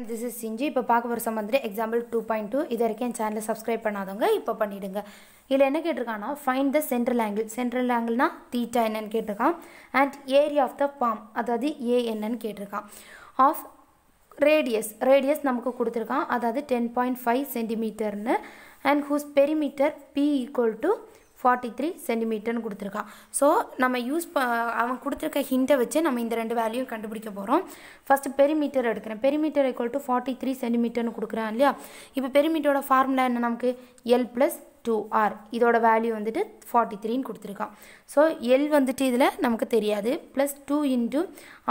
friend this is சிஞ்சி இப்போ பார்க்க போகிற சம்பந்தே எக்ஸாம்பிள் டூ பாயிண்ட் டூ இது வரைக்கும் என் சேனலை சப்ஸ்கிரைப் பண்ணாதவங்க இப்போ பண்ணிவிடுங்க இதில் என்ன கேட்டிருக்கான்னா find the central angle central ஆங்கிள்னா தீட்டா என்னன்னு கேட்டிருக்கான் அண்ட் ஏரியா ஆஃப் த பாம் அதாவது ஏ என்னன்னு கேட்டிருக்கான் ஆஃப் ரேடியஸ் ரேடியஸ் நமக்கு கொடுத்துருக்கான் அதாவது டென் பாயிண்ட் ஃபைவ் சென்டிமீட்டர்னு and whose perimeter P equal to forty three சென்டிமீட்டர்னு கொடுத்துருக்கான் ஸோ நம்ம யூஸ் ப அவன் கொடுத்துருக்க ஹிண்ட்டை வச்சு நம்ம இந்த ரெண்டு வேல்யூ கண்டுபிடிக்க போகிறோம் ஃபஸ்ட்டு பெரிமீட்டர் எடுக்கிறேன் perimeter equal to forty three சென்டிமீட்டர்னு கொடுக்குறேன் இல்லையா இப்போ பெரிமீட்டரோட ஃபார்முலா என்ன நமக்கு எல் ப்ளஸ் டூ ஆர் இதோட வேல்யூ வந்துட்டு ஃபார்ட்டி த்ரீன்னு கொடுத்துருக்கான் ஸோ எல் வந்துட்டு இதில் நமக்கு தெரியாது ப்ளஸ் டூ இன்ட்டு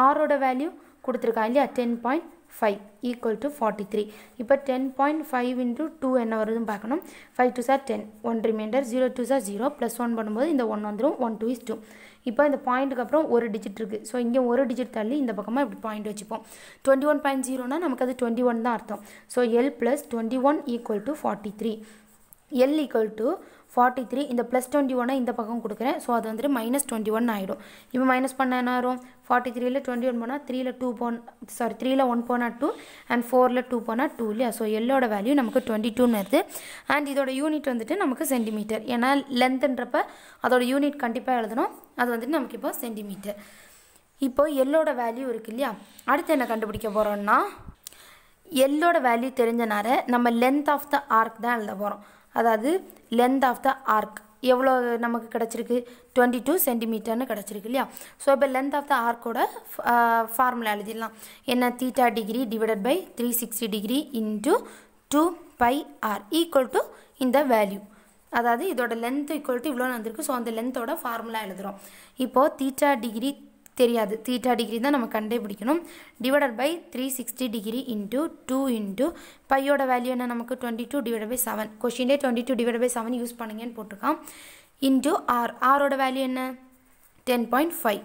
ஆரோட வேல்யூ கொடுத்துருக்கான் இல்லையா ten point five equal to forty three இப்போ ten point five into two என்ன வருதுன்னு பார்க்கணும் five two sir ten one remainder zero two sir zero plus one பண்ணும்போது இந்த ஒன் வந்துடும் ஒன் டூ இஸ் டூ இப்போ இந்த பாயிண்ட்டுக்கு அப்புறம் ஒரு டிஜிட் இருக்குது ஸோ இங்கே ஒரு டிஜிட் தள்ளி இந்த பக்கமாக இப்படி பாயிண்ட் வச்சுப்போம் டுவெண்ட்டி ஒன் பாயிண்ட் ஜீரோனா நமக்கு அது டுவெண்ட்டி ஒன் தான் அர்த்தம் so L plus twenty one equal to forty three L equal to forty three இந்த ப்ளஸ் டுவெண்ட்டி ஒன்னை இந்த பக்கம் கொடுக்குறேன் ஸோ அது வந்துட்டு மைனஸ் டுவெண்ட்டி ஒன் ஆகிடும் இப்போ மைனஸ் பண்ண என்ன ஆயிரும் ஃபார்ட்டி த்ரீல டுவெண்ட்டி ஒன் போனால் த்ரீல டூ போன் சாரி த்ரீல ஒன் போனால் டூ அண்ட் ஃபோரில் டூ போனால் டூ இல்லையா ஸோ எல்லோட வேல்யூ நமக்கு டுவெண்ட்டி டூன்னு வருது அண்ட் இதோட யூனிட் வந்துட்டு நமக்கு சென்டிமீட்டர் ஏன்னா லென்த்துன்றப்ப அதோட யூனிட் கண்டிப்பாக எழுதணும் அது வந்துட்டு நமக்கு இப்போ சென்டிமீட்டர் இப்போ எல்லோட வேல்யூ இருக்கு இல்லையா அடுத்து என்ன கண்டுபிடிக்க போகிறோன்னா எல்லோட வேல்யூ தெரிஞ்சனால நம்ம லென்த் ஆஃப் த ஆர்க் தான் எழுத போகிறோம் அதாவது லென்த் ஆஃப் த ஆர்க் எவ்வளோ நமக்கு கிடச்சிருக்கு டுவெண்ட்டி டூ சென்டிமீட்டர்னு கிடச்சிருக்கு இல்லையா ஸோ இப்போ லென்த் ஆஃப் த ஆர்க்கோட ஃபார்முலா எழுதிடலாம் என்ன theta degree divided by three sixty degree into two pi R equal to இந்த வேல்யூ அதாவது இதோட லென்த் ஈக்குவல் டு இவ்வளோ வந்திருக்கு ஸோ அந்த லென்த்தோட ஃபார்முலா எழுதுகிறோம் இப்போது தீட்டா டிகிரி தெரியாது தீட்டா டிகிரி தான் நம்ம கண்டுபிடிக்கணும் divided by three sixty degree into two into பையோட வேல்யூ என்ன நமக்கு twenty two divide by seven கொஷின்லே twenty two divide by seven use பண்ணுங்கன்னு போட்டிருக்கான் இன்ட்டு ஆர் ஆரோட வேல்யூ என்ன ten point five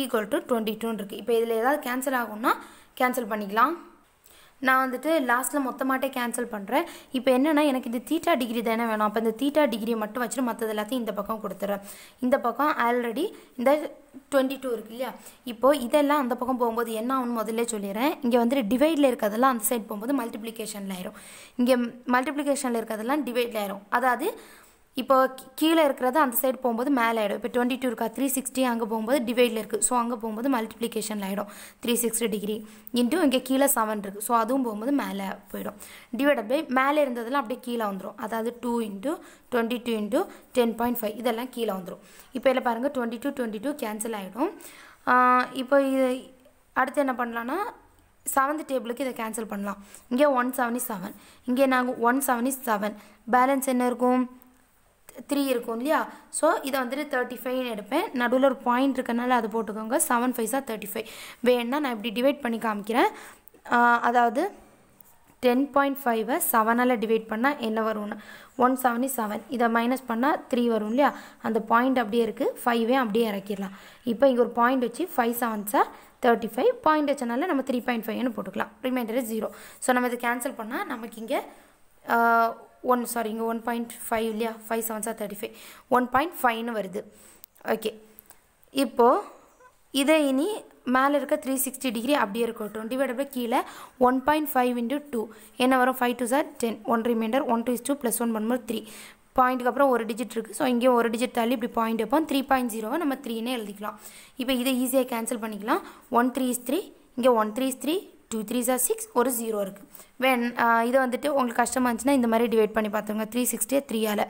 equal to twenty டூன்னு இருக்குது இப்போ இதில் ஏதாவது கேன்சல் ஆகும்னா கேன்சல் பண்ணிக்கலாம் நான் வந்துட்டு லாஸ்ட்டில் மொத்தமாட்டே கேன்சல் பண்ணுறேன் இப்போ என்னென்னா எனக்கு இந்த தீட்டா டிகிரி தானே வேணும் அப்போ இந்த தீட்டா டிகிரியை மட்டும் வச்சுட்டு மற்றது எல்லாத்தையும் இந்த பக்கம் கொடுத்துட்றேன் இந்த பக்கம் ஆல்ரெடி இந்த டுவெண்ட்டி டூ இருக்கு இல்லையா இப்போது இதெல்லாம் அந்த பக்கம் போகும்போது என்ன ஆகும் முதல்ல சொல்லிடுறேன் இங்கே வந்துட்டு டிவைடில் இருக்கிறதெல்லாம் அந்த சைட் போகும்போது மல்டிப்ளிகேஷனில் ஆயிரும் இங்கே மல்டிப்ளிகேஷனில் இருக்கிறதெல்லாம் டிவைடில் ஆயிரும் அதாவது இப்போ கீழே இருக்கிறது அந்த சைடு போகும்போது மேலே ஆகிடும் இப்போ டுவெண்ட்டி டூ இருக்கா த்ரீ சிக்ஸ்டி அங்கே போகும்போது டிவைடில் இருக்குது ஸோ அங்கே போகும்போது மல்டிப்ளிகேஷனில் ஆகிடும் த்ரீ சிக்ஸ்டி டிகிரி இன்ட்டும் இங்கே கீழே செவன் இருக்குது ஸோ அதுவும் போகும்போது மேலே போயிடும் டிவைடட் பை மேலே இருந்ததெல்லாம் அப்படியே கீழே வந்துடும் அதாவது two into twenty two into ten point five இதெல்லாம் கீழே வந்துடும் இப்போ இதில் பாருங்கள் twenty two twenty two cancel ஆகிடும் இப்போ இது அடுத்து என்ன பண்ணலான்னா செவன்த் டேபிளுக்கு இதை கேன்சல் பண்ணலாம் இங்கே ஒன் செவன்டி செவன் இங்கே நாங்கள் ஒன் செவன்டி செவன் பேலன்ஸ் என்ன இருக்கும் த்ரீ இருக்கும் இல்லையா ஸோ இதை வந்துட்டு தேர்ட்டி ஃபைவ்னு எடுப்பேன் நடுவில் ஒரு பாயிண்ட் இருக்கனால அது போட்டுக்கோங்க செவன் ஃபைவ்ஸாக தேர்ட்டி ஃபைவ் வேணுன்னா நான் இப்படி டிவைட் பண்ணி காமிக்கிறேன் அதாவது டென் பாயிண்ட் ஃபைவை செவனால் டிவைட் பண்ணால் என்ன வரும்னு ஒன் செவனி செவன் இதை மைனஸ் பண்ணால் த்ரீ வரும் இல்லையா அந்த பாயிண்ட் அப்படியே இருக்குது ஃபைவே அப்படியே இறக்கிடலாம் இப்போ இங்கே ஒரு பாயிண்ட் வச்சு five are thirty five point வச்சனால நம்ம த்ரீ பாயிண்ட் ஃபைவ்னு போட்டுக்கலாம் ரிமைண்டர் ஜீரோ ஸோ நம்ம இதை கேன்சல் பண்ணால் நமக்கு இங்கே ஒன் சாரி இங்கே ஒன் பாயிண்ட் ஃபைவ் இல்லையா five seven are thirty five one point ஃபைவ்னு வருது ஓகே இப்போது இதை இனி மேலே இருக்க த்ரீ சிக்ஸ்டி டிகிரி அப்படியே இருக்கட்டும் டிவைட் பை கீழே one point five into two என்ன வரும் five two sir ten one remainder one two is two plus one பண்ணும்போது த்ரீ பாயிண்ட்டுக்கு அப்புறம் ஒரு டிஜிட் இருக்குது ஸோ இங்கே ஒரு டிஜிட் தள்ளி இப்படி பாயிண்ட் வைப்போம் த்ரீ பாயிண்ட் ஜீரோவை நம்ம த்ரீனே எழுதிக்கலாம் இப்போ இதை ஈஸியாக கேன்சல் பண்ணிக்கலாம் ஒன் த்ரீ இஸ் த்ரீ இங்கே one three is three two three ஜா சிக்ஸ் ஒரு ஜீரோ இருக்குது வேன் இதை வந்துட்டு உங்களுக்கு கஷ்டமாக இருந்துச்சுன்னா இந்த மாதிரி டிவைட் பண்ணி பார்த்துங்க த்ரீ சிக்ஸ்டியை த்ரீயால்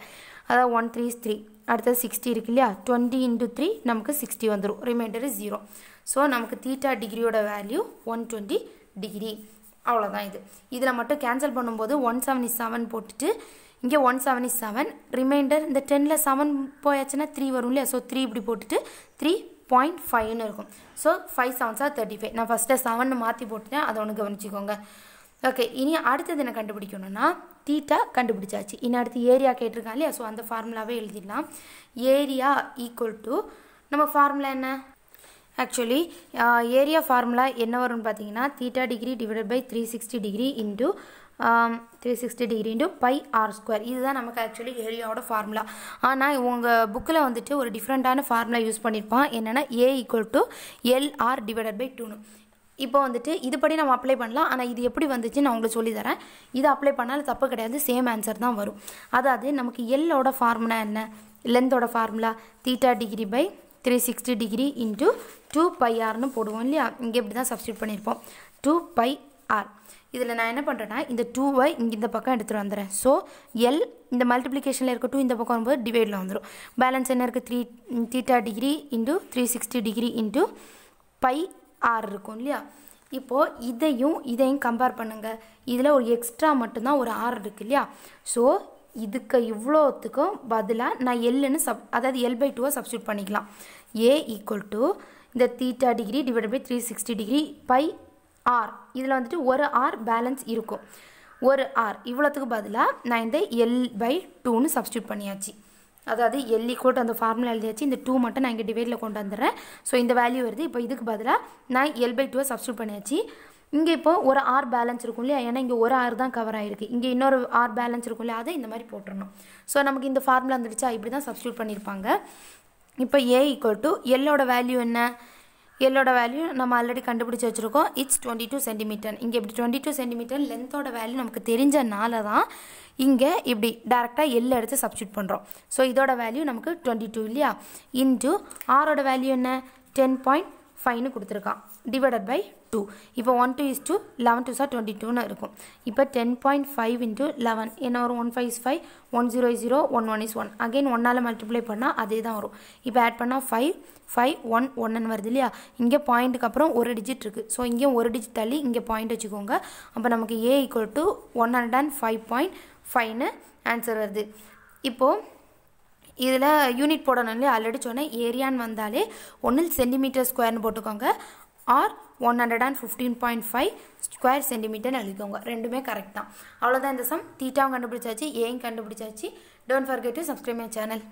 அதாவது ஒன் த்ரீ த்ரீ அடுத்தது சிக்ஸ்டி இருக்கு இல்லையா டுவெண்ட்டி இன்ட்டு த்ரீ நமக்கு சிக்ஸ்டி வந்துடும் ரிமைண்டர் ஜீரோ ஸோ நமக்கு தீட்டா டிகிரியோட வேல்யூ ஒன் டுவெண்ட்டி டிகிரி அவ்வளோதான் இது இதில் மட்டும் கேன்சல் பண்ணும்போது ஒன் செவன்டி செவன் போட்டுட்டு இங்கே ஒன் செவன்டி செவன் ரிமைண்டர் இந்த டெனில் செவன் போயாச்சுன்னா த்ரீ வரும் இல்லையா ஸோ த்ரீ இப்படி போட்டுட்டு த்ரீ பாயிண்ட் ஃபைவ்னு இருக்கும் ஸோ ஃபைவ் செவன்ஸாக தேர்ட்டி ஃபைவ் நான் ஃபஸ்ட்டு செவன் மாற்றி போட்டுட்டேன் அதை ஒன்று கவனிச்சிக்கோங்க ஓகே இனி அடுத்தது என்ன கண்டுபிடிக்கணும்னா தீட்டா கண்டுபிடிச்சாச்சு இனி அடுத்து ஏரியா கேட்டிருக்காங்க இல்லையா ஸோ அந்த ஃபார்முலாவே எழுதிடலாம் ஏரியா ஈக்குவல் டு நம்ம ஃபார்முலா என்ன ஆக்சுவலி ஏரியா ஃபார்முலா என்ன வரும்னு பார்த்தீங்கன்னா theta degree divided by three sixty degree into three sixty degree into pi R square இதுதான் நமக்கு ஆக்சுவலி ஏரியாவோட ஃபார்முலா ஆனால் உங்கள் புக்கில் வந்துட்டு ஒரு டிஃப்ரெண்ட்டான ஃபார்முலா யூஸ் பண்ணியிருப்பான் என்னென்னா A equal to LR divided by டூனு இப்போ வந்துட்டு இதுபடி நம்ம அப்ளை பண்ணலாம் ஆனால் இது எப்படி வந்துச்சு நான் உங்களுக்கு சொல்லித்தரேன் இது அப்ளை பண்ணாலும் தப்பு கிடையாது சேம் ஆன்சர் தான் வரும் அதாவது நமக்கு எல்லோட ஃபார்முலா என்ன லென்த்தோட formula theta degree by three sixty degree into two pi ஆர்னு போடுவோம் இல்லையா இங்கே இப்படி தான் சப்ஸ்டியூட் பண்ணியிருப்போம் டூ பை ஆர் இதில் நான் என்ன பண்ணுறேன்னா இந்த டூவை இங்கே இந்த பக்கம் எடுத்துகிட்டு வந்துடுறேன் ஸோ எல் இந்த மல்டிப்ளிகேஷனில் இருக்க டூ இந்த பக்கம் வரும்போது டிவைடில் வந்துடும் பேலன்ஸ் என்ன இருக்குது three theta degree into three sixty degree into pi R இருக்கும் இல்லையா இப்போது இதையும் இதையும் கம்பேர் பண்ணுங்கள் இதில் ஒரு எக்ஸ்ட்ரா மட்டும்தான் ஒரு ஆர் இருக்குது இல்லையா ஸோ இதுக்கு இவ்வளோத்துக்கும் பதிலாக நான் எல்லுன்னு சப் அதாவது எல் பை டூவை சப்ஸ்டியூட் பண்ணிக்கலாம் ஏ ஈக்குவல் டு இந்த theta degree divide by three sixty degree pi R இதில் வந்துட்டு ஒரு ஆர் பேலன்ஸ் இருக்கும் ஒரு ஆர் இவ்வளோத்துக்கு பதிலாக நான் இந்த எல் பை டூன்னு சப்ஸ்டியூட் பண்ணியாச்சு அதாவது எல்லி கோட் அந்த ஃபார்முலா எழுதியாச்சு இந்த டூ மட்டும் நான் இங்கே டிவைடில் கொண்டு வந்துடுறேன் ஸோ இந்த வேல்யூ வருது இப்போ இதுக்கு பதிலாக நான் எல் பை டூவை சப்ஸ்டியூட் பண்ணியாச்சு இங்கே இப்போ ஒரு ஆர் பேலன்ஸ் இருக்கும் இல்லையா ஏன்னா இங்கே ஒரு ஆர் தான் கவர் ஆகிருக்கு இங்கே இன்னொரு ஆர் பேலன்ஸ் இருக்கும் இல்லையா அதை இந்த மாதிரி போட்டுடணும் ஸோ நமக்கு இந்த ஃபார்முலா வந்துடுச்சா இப்படி தான் சப்ஸ்டியூட் பண்ணியிருப்பாங்க இப்போ ஏ ஈக்குவல் டு எல்லோட வேல்யூ என்ன எல்லோட வேல்யூ நம்ம ஆல்ரெடி கண்டுபிடிச்சி வச்சுருக்கோம் இட்ஸ் டுவெண்ட்டி டூ சென்டிமீட்டர் இங்கே இப்படி டுவெண்ட்டி டூ சென்டிமீட்டர் லென்த்தோட வேல்யூ நமக்கு தெரிஞ்சனால தான் இங்கே இப்படி டேரெக்டாக எல் எடுத்து சப்ஸ்டியூட் பண்ணுறோம் ஸோ இதோட வேல்யூ நமக்கு டுவெண்ட்டி டூ இல்லையா இன்ட்டு ஆரோட வேல்யூ என்ன டென் பாயிண்ட் ஃபைனு கொடுத்துருக்கான் டிவைடட் பை டூ இப்போ one two is two eleven two are twenty டூன்னு இருக்கும் இப்போ ten point five into eleven என்ன வரும் one five is five one zero zero one one is one again ஒன்னால் மல்டிப்ளை பண்ணால் அதே தான் வரும் இப்போ ஆட் பண்ணால் ஃபைவ் ஃபைவ் ஒன் ஒன்னு வருது இல்லையா இங்கே பாயிண்ட்டுக்கு அப்புறம் ஒரு டிஜிட் இருக்குது ஸோ இங்கேயும் ஒரு டிஜிட் தள்ளி இங்கே பாயிண்ட் வச்சுக்கோங்க அப்போ நமக்கு A equal to one hundred and five point ஃபைவ்னு ஆன்சர் வருது இப்போது இதில் யூனிட் போடணும்னு ஆல்ரெடி சொன்னேன் ஏரியான்னு வந்தாலே ஒன்றில் சென்டிமீட்டர் ஸ்கொயர்னு போட்டுக்கோங்க R one hundred and fifteen point five square சென்டிமீட்டர்னு எழுதிக்கோங்க ரெண்டுமே கரெக்ட் தான் அவ்வளோதான் இந்த சம் தீட்டாவும் கண்டுபிடிச்சாச்சு ஏன் கண்டுபிடிச்சாச்சு don't forget to subscribe my channel